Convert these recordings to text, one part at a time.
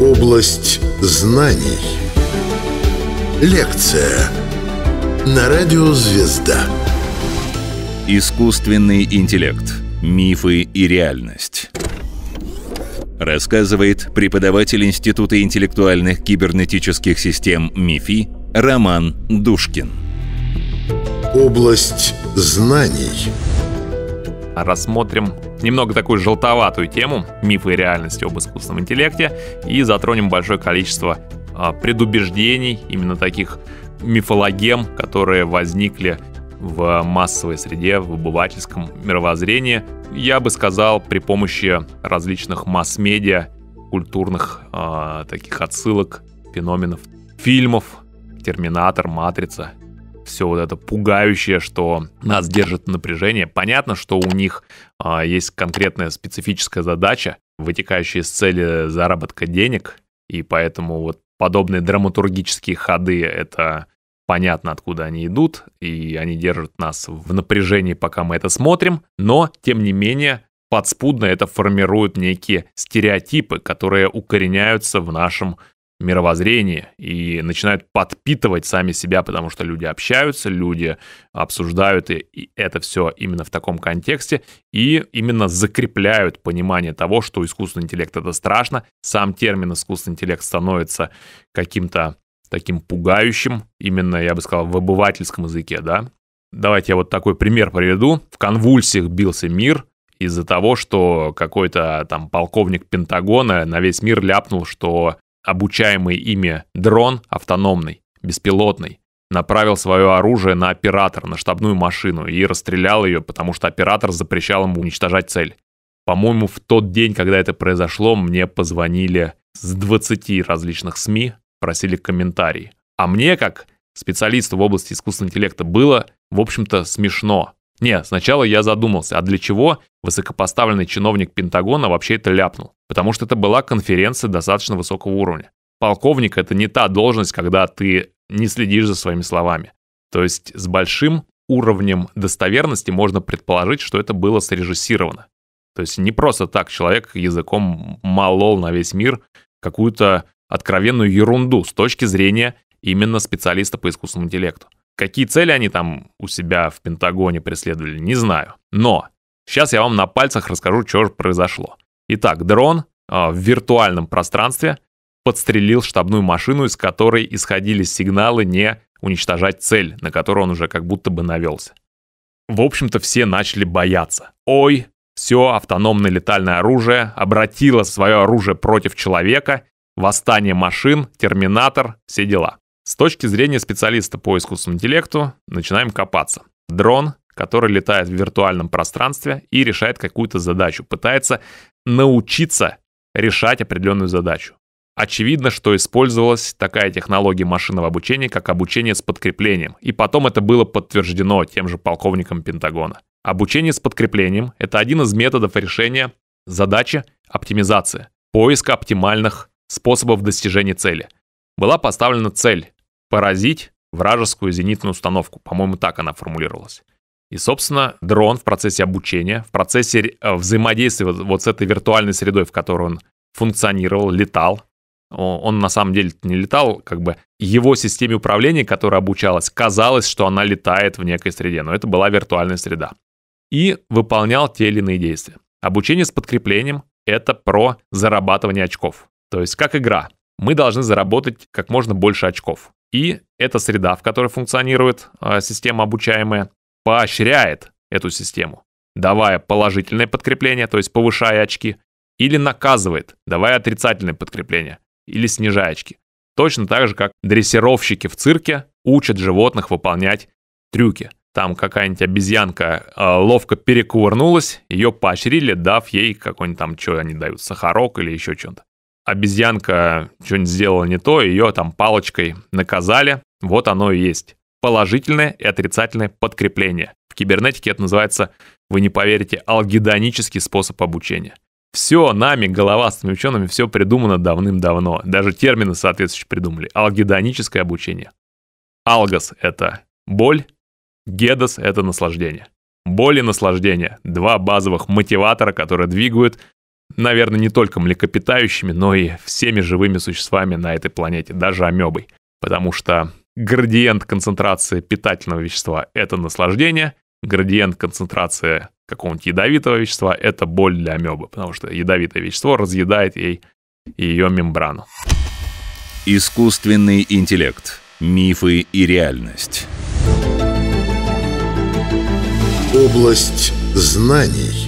Область знаний. Лекция на радио «Звезда». Искусственный интеллект. Мифы и реальность. Рассказывает преподаватель Института интеллектуальных кибернетических систем МИФИ Роман Душкин. Область знаний. Рассмотрим немного такую желтоватую тему мифы и реальности об искусственном интеллекте и затронем большое количество а, предубеждений, именно таких мифологем, которые возникли в массовой среде, в обывательском мировоззрении, я бы сказал, при помощи различных масс-медиа, культурных э, таких отсылок, феноменов, фильмов, Терминатор, Матрица все вот это пугающее, что нас держит напряжение. Понятно, что у них а, есть конкретная специфическая задача, вытекающая из цели заработка денег, и поэтому вот подобные драматургические ходы — это понятно, откуда они идут, и они держат нас в напряжении, пока мы это смотрим, но, тем не менее, подспудно это формирует некие стереотипы, которые укореняются в нашем мировоззрение и начинают подпитывать сами себя, потому что люди общаются, люди обсуждают и, и это все именно в таком контексте и именно закрепляют понимание того, что искусственный интеллект это страшно. Сам термин искусственный интеллект становится каким-то таким пугающим, именно, я бы сказал, в обывательском языке, да. Давайте я вот такой пример приведу. В конвульсиях бился мир, из-за того, что какой-то там полковник Пентагона на весь мир ляпнул, что обучаемый ими дрон, автономный, беспилотный, направил свое оружие на оператор, на штабную машину и расстрелял ее, потому что оператор запрещал ему уничтожать цель. По-моему, в тот день, когда это произошло, мне позвонили с 20 различных СМИ, просили комментарий. А мне, как специалисту в области искусственного интеллекта, было, в общем-то, смешно. Не, сначала я задумался, а для чего высокопоставленный чиновник Пентагона вообще это ляпнул? Потому что это была конференция достаточно высокого уровня. Полковник – это не та должность, когда ты не следишь за своими словами. То есть с большим уровнем достоверности можно предположить, что это было срежиссировано. То есть не просто так человек языком молол на весь мир какую-то откровенную ерунду с точки зрения именно специалиста по искусственному интеллекту. Какие цели они там у себя в Пентагоне преследовали, не знаю. Но сейчас я вам на пальцах расскажу, что же произошло. Итак, дрон э, в виртуальном пространстве подстрелил штабную машину, из которой исходили сигналы не уничтожать цель, на которую он уже как будто бы навелся. В общем-то, все начали бояться. Ой, все автономное летальное оружие обратило свое оружие против человека, восстание машин, терминатор, все дела. С точки зрения специалиста по искусственному интеллекту начинаем копаться. Дрон, который летает в виртуальном пространстве и решает какую-то задачу, пытается научиться решать определенную задачу. Очевидно, что использовалась такая технология машинного обучения, как обучение с подкреплением, и потом это было подтверждено тем же полковником Пентагона. Обучение с подкреплением – это один из методов решения задачи оптимизации, поиска оптимальных способов достижения цели. Была поставлена цель поразить вражескую зенитную установку. По-моему, так она формулировалась. И, собственно, дрон в процессе обучения, в процессе э, взаимодействия вот, с этой виртуальной средой, в которой он функционировал, летал, он на самом деле не летал, как бы его системе управления, которая обучалась, казалось, что она летает в некой среде, но это была виртуальная среда. И выполнял те или иные действия. Обучение с подкреплением – это про зарабатывание очков. То есть как игра. Мы должны заработать как можно больше очков. И эта среда, в которой функционирует а, система обучаемая, поощряет эту систему, давая положительное подкрепление, то есть повышая очки, или наказывает, давая отрицательное подкрепление, или снижая очки. Точно так же, как дрессировщики в цирке учат животных выполнять трюки. Там какая-нибудь обезьянка э, ловко перекувырнулась, ее поощрили, дав ей какой-нибудь там, что они дают, сахарок или еще что-то обезьянка что-нибудь сделала не то, ее там палочкой наказали, вот оно и есть. Положительное и отрицательное подкрепление. В кибернетике это называется, вы не поверите, алгедонический способ обучения. Все нами, головастыми учеными, все придумано давным-давно. Даже термины соответствующие придумали. Алгедоническое обучение. Алгос – это боль, гедос – это наслаждение. Боль и наслаждение – два базовых мотиватора, которые двигают Наверное, не только млекопитающими, но и всеми живыми существами на этой планете, даже амебой. Потому что градиент концентрации питательного вещества – это наслаждение, градиент концентрации какого-нибудь ядовитого вещества – это боль для амебы, потому что ядовитое вещество разъедает ей ее мембрану. Искусственный интеллект. Мифы и реальность. Область знаний.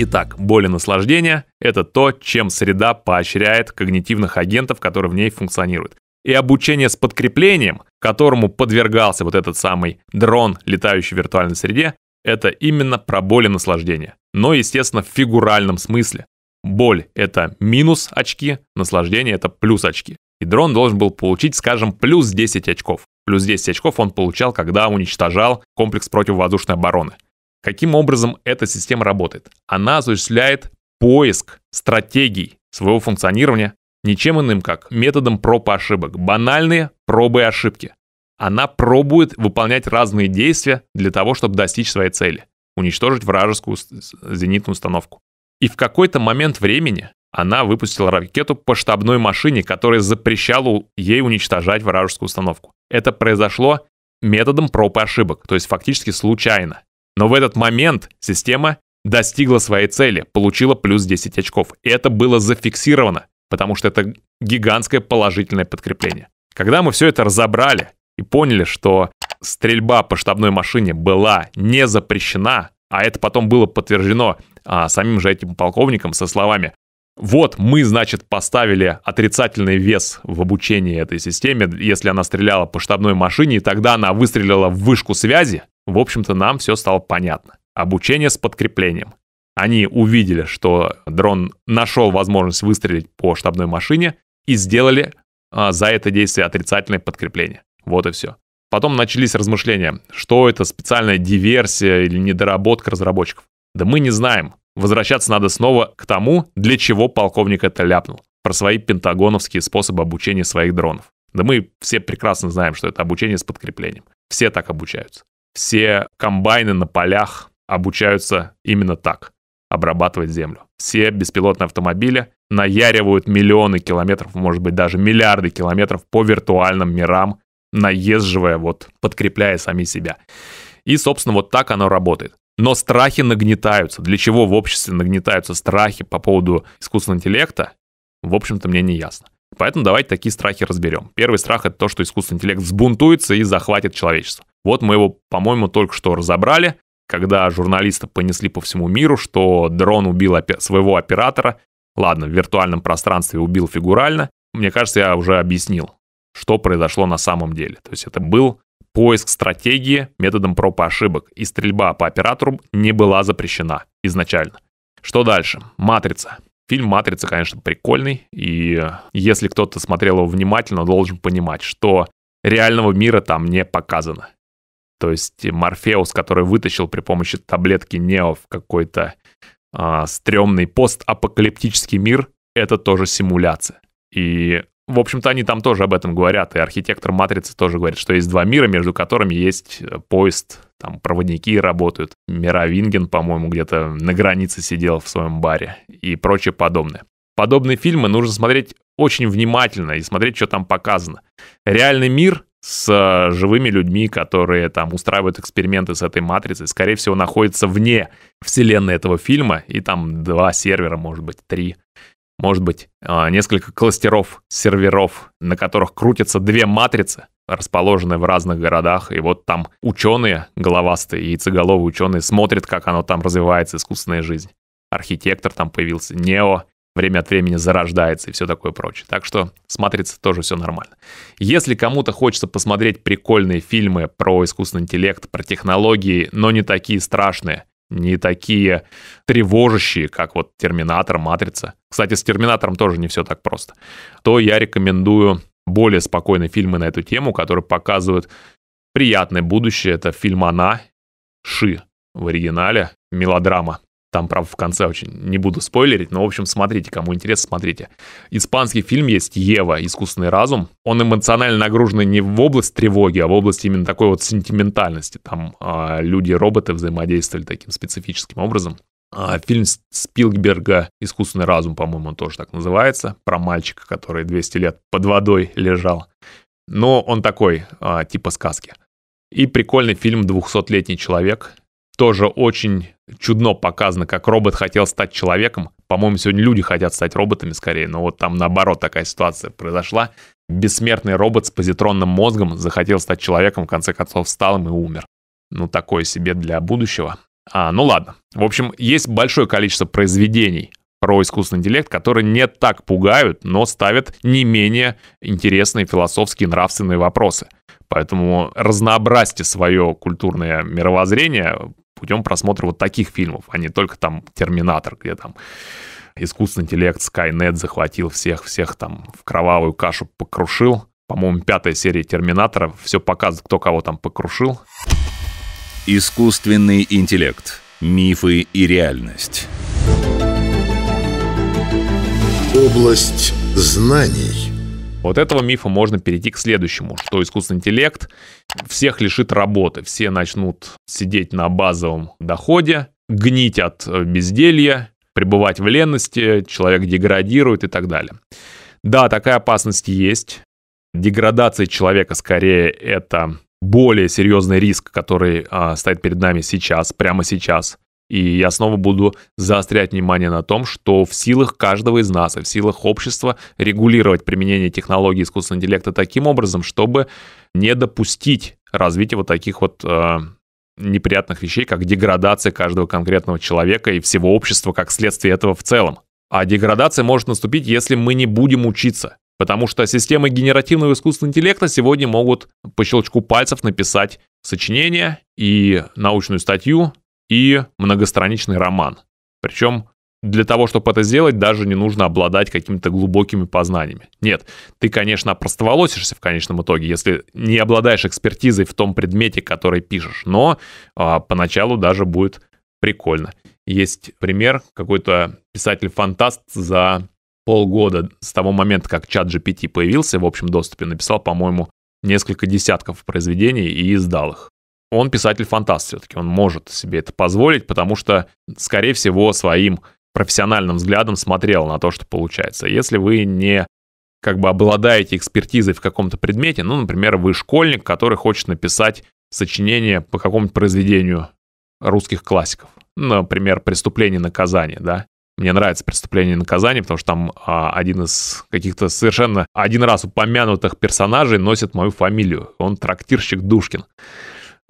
Итак, боль и наслаждение – это то, чем среда поощряет когнитивных агентов, которые в ней функционируют. И обучение с подкреплением, которому подвергался вот этот самый дрон, летающий в виртуальной среде, это именно про боль и наслаждение. Но, естественно, в фигуральном смысле. Боль – это минус очки, наслаждение – это плюс очки. И дрон должен был получить, скажем, плюс 10 очков. Плюс 10 очков он получал, когда уничтожал комплекс противовоздушной обороны – Каким образом эта система работает? Она осуществляет поиск стратегий своего функционирования ничем иным, как методом проб и ошибок. Банальные пробы и ошибки. Она пробует выполнять разные действия для того, чтобы достичь своей цели – уничтожить вражескую зенитную установку. И в какой-то момент времени она выпустила ракету по штабной машине, которая запрещала ей уничтожать вражескую установку. Это произошло методом проб и ошибок, то есть фактически случайно. Но в этот момент система достигла своей цели, получила плюс 10 очков. И это было зафиксировано, потому что это гигантское положительное подкрепление. Когда мы все это разобрали и поняли, что стрельба по штабной машине была не запрещена, а это потом было подтверждено а, самим же этим полковником со словами «Вот мы, значит, поставили отрицательный вес в обучении этой системе, если она стреляла по штабной машине, и тогда она выстрелила в вышку связи, в общем-то, нам все стало понятно. Обучение с подкреплением. Они увидели, что дрон нашел возможность выстрелить по штабной машине и сделали а, за это действие отрицательное подкрепление. Вот и все. Потом начались размышления, что это специальная диверсия или недоработка разработчиков. Да мы не знаем. Возвращаться надо снова к тому, для чего полковник это ляпнул. Про свои пентагоновские способы обучения своих дронов. Да мы все прекрасно знаем, что это обучение с подкреплением. Все так обучаются. Все комбайны на полях обучаются именно так – обрабатывать землю. Все беспилотные автомобили наяривают миллионы километров, может быть, даже миллиарды километров по виртуальным мирам, наезживая, вот, подкрепляя сами себя. И, собственно, вот так оно работает. Но страхи нагнетаются. Для чего в обществе нагнетаются страхи по поводу искусственного интеллекта, в общем-то, мне не ясно. Поэтому давайте такие страхи разберем. Первый страх — это то, что искусственный интеллект взбунтуется и захватит человечество. Вот мы его, по-моему, только что разобрали, когда журналисты понесли по всему миру, что дрон убил опе- своего оператора. Ладно, в виртуальном пространстве убил фигурально. Мне кажется, я уже объяснил, что произошло на самом деле. То есть это был поиск стратегии методом проб и ошибок, и стрельба по оператору не была запрещена изначально. Что дальше? «Матрица». Фильм «Матрица», конечно, прикольный, и если кто-то смотрел его внимательно, должен понимать, что реального мира там не показано. То есть Морфеус, который вытащил при помощи таблетки Нео в какой-то а, стрёмный постапокалиптический мир, это тоже симуляция. И, в общем-то, они там тоже об этом говорят, и архитектор Матрицы тоже говорит, что есть два мира, между которыми есть э, поезд, там проводники работают. Мировинген, по-моему, где-то на границе сидел в своем баре и прочее подобное. Подобные фильмы нужно смотреть очень внимательно и смотреть, что там показано. Реальный мир с э, живыми людьми, которые там устраивают эксперименты с этой матрицей, скорее всего, находится вне вселенной этого фильма, и там два сервера, может быть, три, может быть, э, несколько кластеров серверов, на которых крутятся две матрицы, расположенные в разных городах, и вот там ученые, головастые и яйцеголовые ученые смотрят, как оно там развивается, искусственная жизнь. Архитектор там появился, Нео, время от времени зарождается и все такое прочее. Так что с «Матрицей» тоже все нормально. Если кому-то хочется посмотреть прикольные фильмы про искусственный интеллект, про технологии, но не такие страшные, не такие тревожащие, как вот «Терминатор», «Матрица». Кстати, с «Терминатором» тоже не все так просто. То я рекомендую более спокойные фильмы на эту тему, которые показывают приятное будущее. Это фильм «Она», «Ши» в оригинале, мелодрама там, правда, в конце очень не буду спойлерить, но, в общем, смотрите, кому интересно, смотрите. Испанский фильм есть «Ева. Искусственный разум». Он эмоционально нагруженный не в область тревоги, а в область именно такой вот сентиментальности. Там э, люди-роботы взаимодействовали таким специфическим образом. А, фильм Спилберга «Искусственный разум», по-моему, тоже так называется, про мальчика, который 200 лет под водой лежал. Но он такой, а, типа сказки. И прикольный фильм Двухсотлетний человек», тоже очень чудно показано, как робот хотел стать человеком. По-моему, сегодня люди хотят стать роботами скорее, но вот там наоборот такая ситуация произошла. Бессмертный робот с позитронным мозгом захотел стать человеком, в конце концов стал им и умер. Ну, такое себе для будущего. А, ну ладно. В общем, есть большое количество произведений про искусственный интеллект, которые не так пугают, но ставят не менее интересные философские нравственные вопросы. Поэтому разнообразьте свое культурное мировоззрение, путем просмотра вот таких фильмов, а не только там «Терминатор», где там искусственный интеллект, Skynet захватил всех-всех там в кровавую кашу покрушил. По-моему, пятая серия «Терминатора» все показывает, кто кого там покрушил. Искусственный интеллект. Мифы и реальность. Область знаний. От этого мифа можно перейти к следующему, что искусственный интеллект всех лишит работы, все начнут сидеть на базовом доходе, гнить от э, безделья, пребывать в ленности, человек деградирует и так далее. Да, такая опасность есть. Деградация человека скорее это более серьезный риск, который а, стоит перед нами сейчас, прямо сейчас. И я снова буду заострять внимание на том, что в силах каждого из нас и в силах общества регулировать применение технологий искусственного интеллекта таким образом, чтобы не допустить развития вот таких вот э, неприятных вещей, как деградация каждого конкретного человека и всего общества как следствие этого в целом. А деградация может наступить, если мы не будем учиться. Потому что системы генеративного искусственного интеллекта сегодня могут по щелчку пальцев написать сочинение и научную статью, и многостраничный роман. Причем для того, чтобы это сделать, даже не нужно обладать какими-то глубокими познаниями. Нет, ты, конечно, простоволосишься в конечном итоге, если не обладаешь экспертизой в том предмете, который пишешь, но а, поначалу даже будет прикольно. Есть пример, какой-то писатель-фантаст за полгода с того момента, как чат GPT появился в общем доступе, написал, по-моему, несколько десятков произведений и издал их он писатель-фантаст все-таки, он может себе это позволить, потому что, скорее всего, своим профессиональным взглядом смотрел на то, что получается. Если вы не как бы обладаете экспертизой в каком-то предмете, ну, например, вы школьник, который хочет написать сочинение по какому-нибудь произведению русских классиков, например, «Преступление и наказание», да, мне нравится «Преступление и наказание», потому что там а, один из каких-то совершенно один раз упомянутых персонажей носит мою фамилию. Он трактирщик Душкин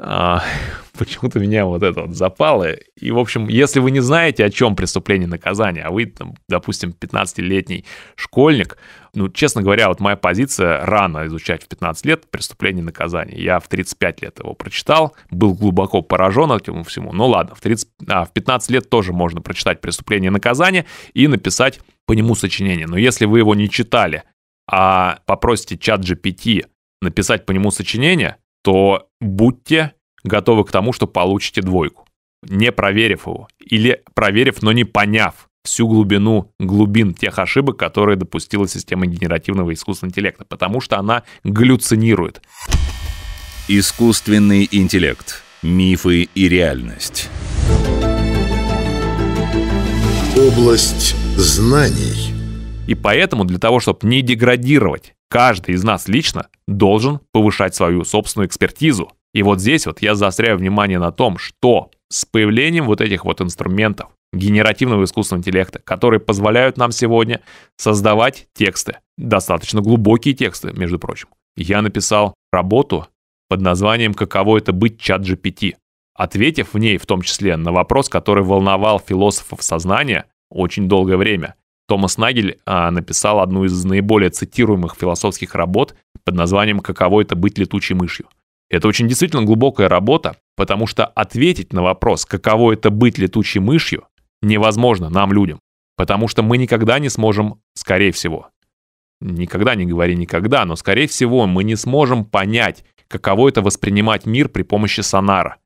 а, почему-то меня вот это вот запало. И, в общем, если вы не знаете, о чем преступление наказания, а вы, там, допустим, 15-летний школьник, ну, честно говоря, вот моя позиция рано изучать в 15 лет преступление наказания. Я в 35 лет его прочитал, был глубоко поражен этому всему. Ну ладно, в, 30, а, в 15 лет тоже можно прочитать преступление наказания и написать по нему сочинение. Но если вы его не читали, а попросите чат GPT написать по нему сочинение, то будьте готовы к тому, что получите двойку, не проверив его, или проверив, но не поняв всю глубину глубин тех ошибок, которые допустила система генеративного искусственного интеллекта, потому что она галлюцинирует. Искусственный интеллект. Мифы и реальность. Область знаний. И поэтому для того, чтобы не деградировать Каждый из нас лично должен повышать свою собственную экспертизу. И вот здесь вот я заостряю внимание на том, что с появлением вот этих вот инструментов генеративного искусственного интеллекта, которые позволяют нам сегодня создавать тексты, достаточно глубокие тексты, между прочим. Я написал работу под названием «Каково это быть чат GPT», ответив в ней в том числе на вопрос, который волновал философов сознания очень долгое время. Томас Нагель а, написал одну из наиболее цитируемых философских работ под названием «Каково это быть летучей мышью?». Это очень действительно глубокая работа, потому что ответить на вопрос, каково это быть летучей мышью, невозможно нам, людям, потому что мы никогда не сможем, скорее всего, никогда не говори никогда, но, скорее всего, мы не сможем понять, каково это воспринимать мир при помощи сонара,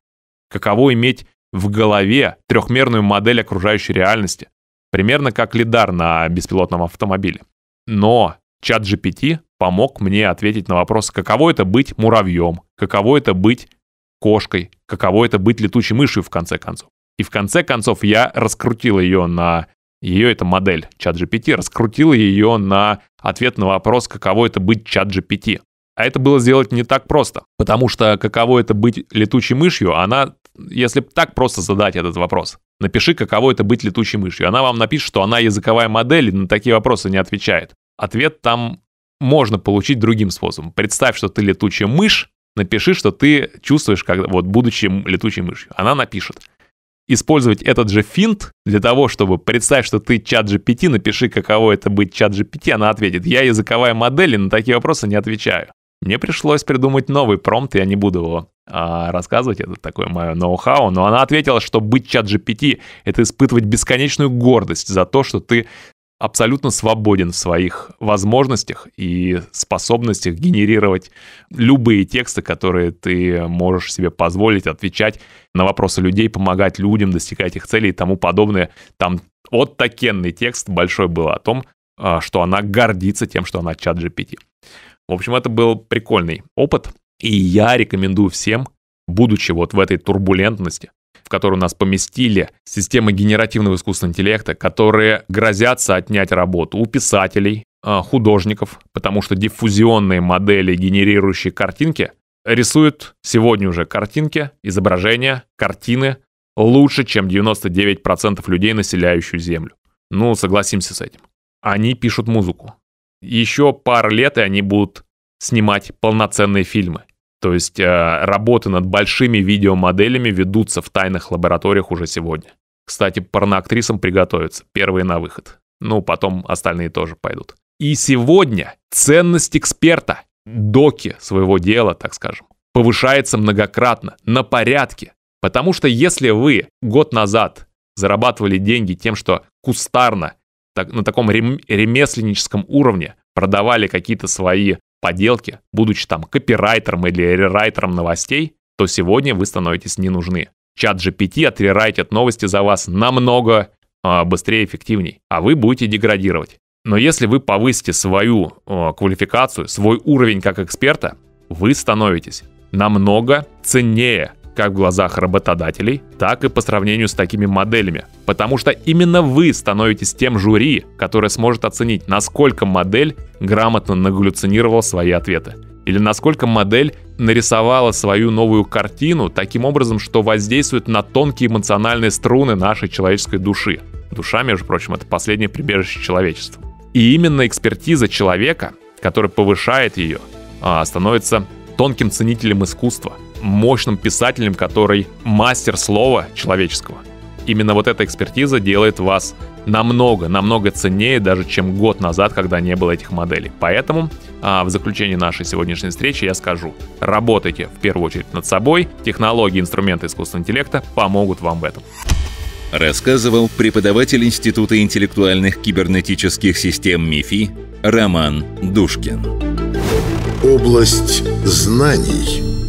каково иметь в голове трехмерную модель окружающей реальности, Примерно как лидар на беспилотном автомобиле. Но чат GPT помог мне ответить на вопрос, каково это быть муравьем, каково это быть кошкой, каково это быть летучей мышью в конце концов. И в конце концов я раскрутил ее на... Ее эта модель чат GPT, раскрутил ее на ответ на вопрос, каково это быть чат GPT. А это было сделать не так просто, потому что каково это быть летучей мышью, она, если так просто задать этот вопрос, напиши, каково это быть летучей мышью, она вам напишет, что она языковая модель и на такие вопросы не отвечает. Ответ там можно получить другим способом. Представь, что ты летучая мышь, напиши, что ты чувствуешь, когда, вот, будучи летучей мышью. Она напишет. Использовать этот же финт для того, чтобы представить, что ты чат GPT, напиши, каково это быть чат GPT, она ответит, я языковая модель и на такие вопросы не отвечаю. Мне пришлось придумать новый промпт, я не буду его а, рассказывать, это такое мое ноу-хау, но она ответила, что быть чат GPT — это испытывать бесконечную гордость за то, что ты абсолютно свободен в своих возможностях и способностях генерировать любые тексты, которые ты можешь себе позволить, отвечать на вопросы людей, помогать людям, достигать их целей и тому подобное. Там вот такенный текст большой был о том, а, что она гордится тем, что она чат GPT. В общем, это был прикольный опыт, и я рекомендую всем, будучи вот в этой турбулентности, в которую нас поместили системы генеративного искусственного интеллекта, которые грозятся отнять работу у писателей, а, художников, потому что диффузионные модели, генерирующие картинки, рисуют сегодня уже картинки, изображения, картины лучше, чем 99% людей, населяющих Землю. Ну, согласимся с этим. Они пишут музыку еще пару лет, и они будут снимать полноценные фильмы. То есть э, работы над большими видеомоделями ведутся в тайных лабораториях уже сегодня. Кстати, порноактрисам приготовятся, первые на выход. Ну, потом остальные тоже пойдут. И сегодня ценность эксперта, доки своего дела, так скажем, повышается многократно, на порядке. Потому что если вы год назад зарабатывали деньги тем, что кустарно так, на таком рем, ремесленническом уровне продавали какие-то свои поделки, будучи там копирайтером или рерайтером новостей, то сегодня вы становитесь не нужны. Чат GPT отрерайтит новости за вас намного э, быстрее и эффективней, а вы будете деградировать. Но если вы повысите свою э, квалификацию, свой уровень как эксперта, вы становитесь намного ценнее как в глазах работодателей, так и по сравнению с такими моделями. Потому что именно вы становитесь тем жюри, которое сможет оценить, насколько модель грамотно нагаллюцинировала свои ответы. Или насколько модель нарисовала свою новую картину таким образом, что воздействует на тонкие эмоциональные струны нашей человеческой души. Душа, между прочим, это последнее прибежище человечества. И именно экспертиза человека, который повышает ее, а, становится тонким ценителем искусства – мощным писателем, который мастер слова человеческого. Именно вот эта экспертиза делает вас намного, намного ценнее даже, чем год назад, когда не было этих моделей. Поэтому а, в заключении нашей сегодняшней встречи я скажу, работайте в первую очередь над собой, технологии, инструменты искусственного интеллекта помогут вам в этом. Рассказывал преподаватель Института интеллектуальных кибернетических систем МИФИ Роман Душкин. Область знаний.